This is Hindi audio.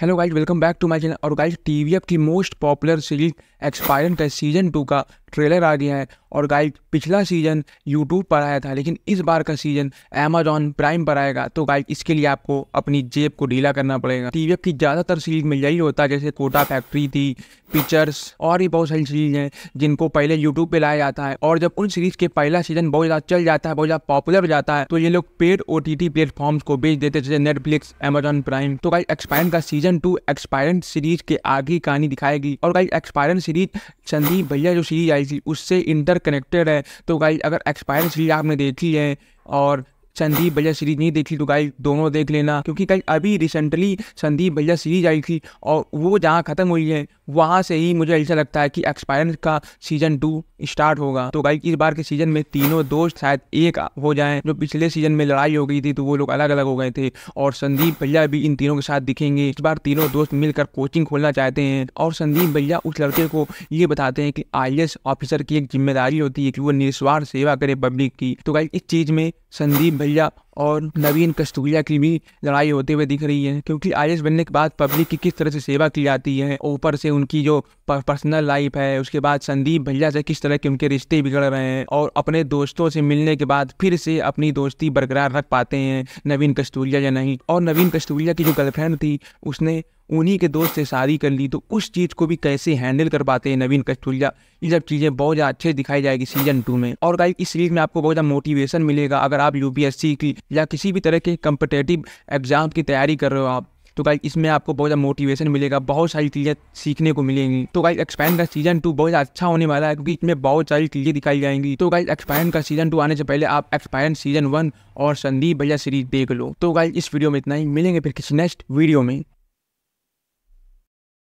hello guys welcome back to my channel और गाइज टीवीएफ की मोस्ट पॉपुलर सीरीज एक्सपायरेंट है सीजन टू का ट्रेलर आ गया है और गाइड पिछला सीज़न यूट्यूब पर आया था लेकिन इस बार का सीज़न अमेजॉन प्राइम पर आएगा तो गाइड इसके लिए आपको अपनी जेब को ढीला करना पड़ेगा टी की ज़्यादातर सीरीज में यही होता है जैसे कोटा फैक्ट्री थी पिक्चर्स और भी बहुत सारी सीरीज हैं जिनको पहले यूट्यूब पर लाया जाता है और जब उन सीरीज़ के पहला सीज़न बहुत ज़्यादा चल जाता है बहुत ज़्यादा पॉपुलर हो जाता है तो ये लोग पेड ओ टी प्लेटफॉर्म्स को बेच देते जैसे नेटफ्लिक्स अमेजॉन प्राइम तो गाइड एक्सपायरेंट का सीज़न टू एक्सपायरेंट सीरीज के आगे कहानी दिखाएगी और गाइड एक्सपायरेंट सीरीज संदीप भैया जो सीरीज आई गाइज उससे इंटरकनेक्टेड है तो गाइज अगर एक्सपायरी सीरीज आपने देखी है और संदीप भैया सीरीज नहीं देखी तो गाइस दोनों देख लेना क्योंकि गाइज अभी रिसेंटली संदीप भैया सीरीज आई थी और वो जहाँ ख़त्म हुई है वहाँ से ही मुझे ऐसा लगता है कि एक्सपायरेंस का सीजन टू स्टार्ट होगा तो गाइस इस बार के सीजन में तीनों दोस्त शायद एक हो जाएं जो पिछले सीजन में लड़ाई हो गई थी तो वो लोग अलग अलग हो गए थे और संदीप भैया भी इन तीनों के साथ दिखेंगे इस बार तीनों दोस्त मिलकर कोचिंग खोलना चाहते हैं और संदीप भैया उस लड़के को ये बताते हैं कि आई ऑफिसर की एक जिम्मेदारी होती है कि वो निस्वार्थ सेवा करे पब्लिक की तो गाइस इस चीज़ में संदीप भैया और नवीन कस्तूरिया की भी लड़ाई होते हुए दिख रही है क्योंकि आई बनने के बाद पब्लिक की किस तरह से सेवा की जाती है ऊपर से उनकी जो पर्सनल लाइफ है उसके बाद संदीप भैया से किस तरह के उनके रिश्ते बिगड़ रहे हैं और अपने दोस्तों से मिलने के बाद फिर से अपनी दोस्ती बरकरार रख पाते हैं नवीन कस्तूरिया या नहीं और नवीन कस्तूरिया की जो गर्लफ्रेंड थी उसने उन्हीं के दोस्त से शादी कर ली तो उस चीज़ को भी कैसे हैंडल कर पाते हैं नवीन कस्तूरिया ये सब चीज़ें बहुत ज़्यादा अच्छे दिखाई जाएगी सीजन टू में और गाइस इस सीरीज में आपको बहुत ज़्यादा मोटिवेशन मिलेगा अगर आप यूपीएससी की या किसी भी तरह के कम्पिटेटिव एग्जाम की तैयारी कर रहे हो आप तो गाइस इसमें आपको बहुत ज़्यादा मोटिवेशन मिलेगा बहुत सारी चीज़ें सीखने को मिलेंगी तो गाइस एक्सपैंड का सीजन टू बहुत अच्छा होने वाला है क्योंकि इसमें बहुत सारी चीज़ें दिखाई जाएंगी तो गाइस एक्सपैंड का सीजन टू आने से पहले आप एक्सपैंड सीजन वन और संदीप भैया सीरीज देख लो तो गाइस इस वीडियो में इतना ही मिलेंगे फिर किसी नेक्स्ट वीडियो में